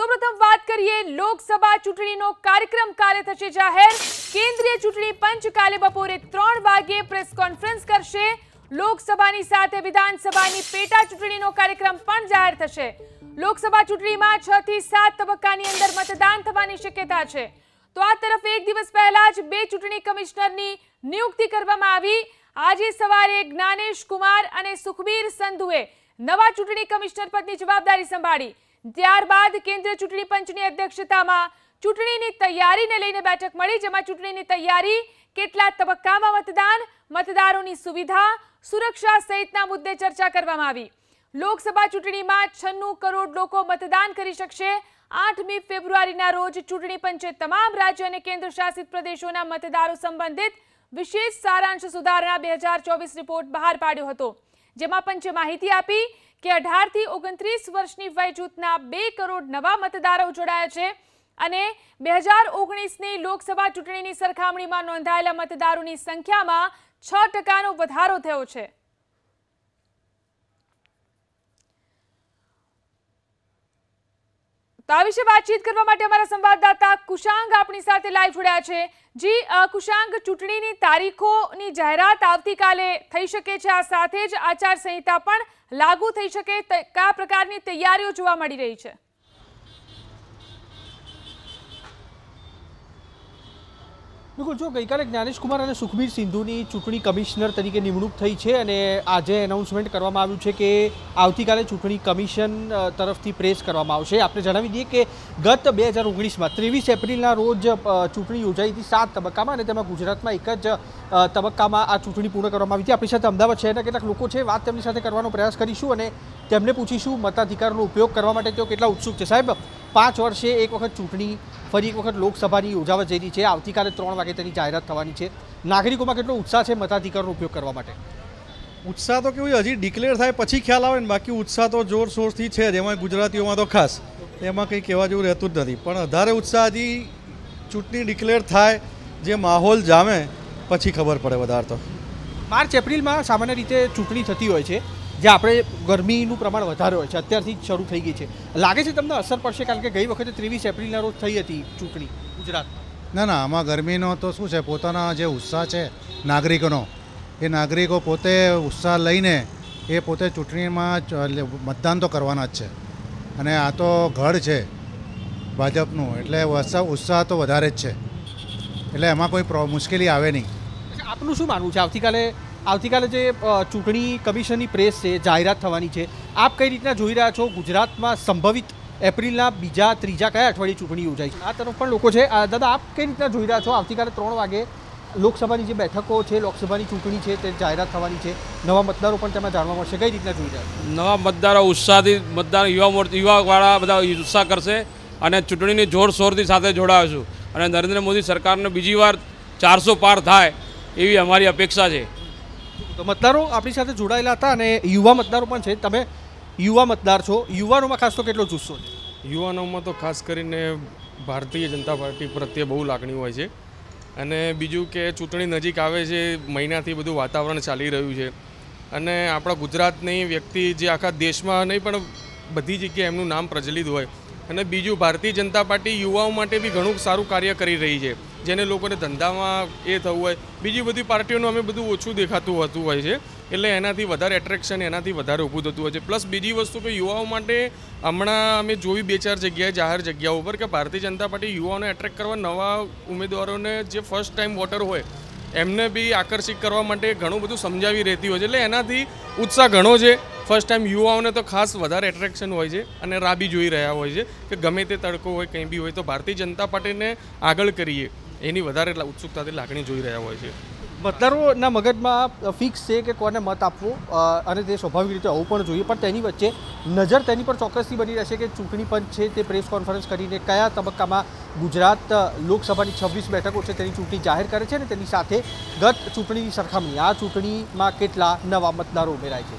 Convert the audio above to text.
સૌપ્રથમ વાત કરીએ લોકસભા ચૂંટણીનો કાર્યક્રમ કાલે થશે જાહેર કેન્દ્રીય ચૂંટણી પંચ કાલે બપોરે ત્રણ વાગે પ્રેસ કોન્ફરન્સ કરશે લોકસભાની સાથે વિધાનસભાની પેટા ચૂંટણીનો કાર્યક્રમ પણ જાહેર થશે લોકસભા ચૂંટણીમાં છ થી સાત તબક્કાની અંદર મતદાન થવાની શક્યતા છે તો આ તરફ એક દિવસ પહેલા જ બે ચૂંટણી કમિશનરની નિયુક્તિ કરવામાં આવી આજે સવારે જ્ઞાનેશ કુમાર અને સુખબીર સંધુએ નવા ચૂંટણી કમિશનર પદની જવાબદારી સંભાળી ત્યારબાદ કેન્દ્ર ચૂંટણી પંચની અધ્યક્ષતામાં ચૂંટણીની તૈયારીને લઈને બેઠક મળી જેમાં ચૂંટણીની તૈયારી કેટલા તબક્કામાં મતદાન મતદારોની સુવિધા સુરક્ષા સહિતના મુદ્દે ચર્ચા કરવામાં આવી લોકસભા ચૂંટણીમાં છન્નું કરોડ લોકો મતદાન કરી શકશે આઠમી ફેબ્રુઆરીના રોજ ચૂંટણી પંચે તમામ રાજ્ય અને કેન્દ્ર શાસિત પ્રદેશોના મતદારો સંબંધિત વિશેષ સારાંશ સુધારણા બે રિપોર્ટ બહાર પાડ્યો હતો જેમાં પંચે માહિતી આપી કે અઢારથી ઓગણત્રીસ વર્ષની વય જૂથના બે કરોડ નવા મતદારો જોડાયા છે અને બે હજાર ઓગણીસની લોકસભા ચૂંટણીની સરખામણીમાં નોંધાયેલા મતદારોની સંખ્યામાં છ ટકાનો વધારો થયો છે તો આ વિશે વાતચીત કરવા માટે અમારા સંવાદદાતા કુશાંગ આપણી સાથે લાઈવ જોડ્યા છે જી કુશાંગ ચૂંટણીની તારીખોની જાહેરાત આવતીકાલે થઈ શકે છે આ સાથે જ આચારસંહિતા પણ લાગુ થઈ શકે કયા પ્રકારની તૈયારીઓ જોવા મળી રહી છે બિલકુલ જો ગઈકાલે જ્ઞાનેશ કુમાર અને સુખબીર સિંધુની ચૂંટણી કમિશનર તરીકે નિમણૂક થઈ છે અને આજે એનાઉન્સમેન્ટ કરવામાં આવ્યું છે કે આવતીકાલે ચૂંટણી કમિશન તરફથી પ્રેસ કરવામાં આવશે આપણે જણાવી દઈએ કે ગત બે હજાર ઓગણીસમાં ત્રેવીસ એપ્રિલના રોજ ચૂંટણી યોજાઈ હતી સાત તબક્કામાં અને તેમાં ગુજરાતમાં એક જ તબક્કામાં આ ચૂંટણી પૂર્ણ કરવામાં આવી હતી આપણી સાથે અમદાવાદ શહેરના કેટલાક લોકો છે વાત તેમની સાથે કરવાનો પ્રયાસ કરીશું અને તેમને પૂછીશું મતાધિકારનો ઉપયોગ કરવા માટે તેઓ કેટલા ઉત્સુક છે સાહેબ પાંચ વર્ષે એક વખત ચૂંટણી ફરી એક વખત લોકસભાની યોજાવા જઈ રહી છે આવતીકાલે ત્રણ વાગે તેની જાહેરાત થવાની છે નાગરિકોમાં કેટલો ઉત્સાહ છે મતાધિકારનો ઉપયોગ કરવા માટે ઉત્સાહ તો કેવું હજી ડિક્લેર થાય પછી ખ્યાલ આવે ને બાકી ઉત્સાહ તો જોરશોરથી છે જેમાં ગુજરાતીઓમાં તો ખાસ એમાં કંઈ કહેવા જેવું રહેતું જ નથી પણ વધારે ઉત્સાહથી ચૂંટણી ડિક્લેર થાય જે માહોલ જામે પછી ખબર પડે વધારે તો માર્ચ એપ્રિલમાં સામાન્ય રીતે ચૂંટણી થતી હોય છે જે આપણે ગરમીનું પ્રમાણ વધારે હોય છે અત્યારથી જ શરૂ થઈ ગઈ છે લાગે છે તમને અસર પડશે કારણ કે ગઈ વખતે ત્રેવીસ એપ્રિલના રોજ થઈ હતી ચૂંટણી ગુજરાતમાં ના ના આમાં ગરમીનો તો શું છે પોતાના જે ઉત્સાહ છે નાગરિકોનો એ નાગરિકો પોતે ઉત્સાહ લઈને એ પોતે ચૂંટણીમાં મતદાન તો કરવાના જ છે અને આ તો ઘડ છે ભાજપનું એટલે ઉત્સાહ તો વધારે જ છે એટલે એમાં કોઈ મુશ્કેલી આવે નહીં આપનું શું માનવું છે આવતીકાલે આવતીકાલે જે ચૂંટણી કમિશનની પ્રેસ છે જાહેરાત થવાની છે આપ કઈ રીતના જોઈ રહ્યા છો ગુજરાતમાં સંભવિત એપ્રિલના બીજા ત્રીજા કયા અઠવાડિયે ચૂંટણી યોજાય છે આ તરફ પણ લોકો છે દાદા આપ કઈ રીતના જોઈ રહ્યા છો આવતીકાલે ત્રણ વાગે લોકસભાની જે બેઠકો છે લોકસભાની ચૂંટણી છે તે જાહેરાત થવાની છે નવા મતદારો પણ તેમાં જાણવા મળશે કઈ રીતના જોઈ રહ્યા નવા મતદારો ઉત્સાહથી મતદાર યુવા યુવાવાળા બધા ઉત્સાહ કરશે અને ચૂંટણીની જોરશોરથી સાથે જોડાયો છું અને નરેન્દ્ર મોદી સરકારને બીજી વાર ચારસો પાર થાય એવી અમારી અપેક્ષા છે તો મતદારો આપણી સાથે જોડાયેલા હતા અને યુવા મતદારો પણ છે તમે યુવા મતદાર છો યુવાનોમાં ખાસ તો કેટલો જુસ્સો છે યુવાનોમાં તો ખાસ કરીને ભારતીય જનતા પાર્ટી પ્રત્યે બહુ લાગણી હોય છે અને બીજું કે ચૂંટણી નજીક આવે છે મહિનાથી બધું વાતાવરણ ચાલી રહ્યું છે અને આપણા ગુજરાતની વ્યક્તિ જે આખા દેશમાં નહીં પણ બધી જગ્યાએ એમનું નામ પ્રચલિત હોય અને બીજું ભારતીય જનતા પાર્ટી યુવાઓ માટે બી ઘણું સારું કાર્ય કરી રહી છે જેને લોકોને ધંધામાં એ થવું હોય બીજી બધી પાર્ટીઓનું અમે બધું ઓછું દેખાતું હતું હોય છે એટલે એનાથી વધારે એટ્રેક્શન એનાથી વધારે ઊભું થતું હોય છે પ્લસ બીજી વસ્તુ કે યુવાઓ માટે હમણાં અમે જોઈ બે ચાર જગ્યાએ જાહેર જગ્યા ઉપર કે ભારતીય જનતા પાર્ટી યુવાઓને એટ્રેક કરવા નવા ઉમેદવારોને જે ફર્સ્ટ ટાઈમ વોટર હોય એમને બી આકર્ષિત કરવા માટે ઘણું બધું સમજાવી રહેતી હોય છે એટલે એનાથી ઉત્સાહ ઘણો છે ફર્સ્ટ ટાઈમ યુવાઓને તો ખાસ વધારે એટ્રેક્શન હોય છે અને રાબી જોઈ રહ્યા હોય છે કે ગમે તે તડકો હોય કંઈ બી હોય તો ભારતીય જનતા પાર્ટીને આગળ કરીએ એની વધારે ઉત્સુકતાથી લાગણી જોઈ રહ્યા હોય છે મતદારોના મગજમાં ફિક્સ છે કે કોને મત આપવો અને તે સ્વાભાવિક રીતે આવવું પણ જોઈએ પણ તેની વચ્ચે નજર તેની પર ચોક્કસથી બની રહેશે કે ચૂંટણી પંચ છે તે પ્રેસ કોન્ફરન્સ કરીને કયા તબક્કામાં ગુજરાત લોકસભાની છવ્વીસ બેઠકો છે તેની ચૂંટણી જાહેર કરે છે અને તેની સાથે ગત ચૂંટણીની સરખામણી આ ચૂંટણીમાં કેટલા નવા મતદારો ઉમેરાય છે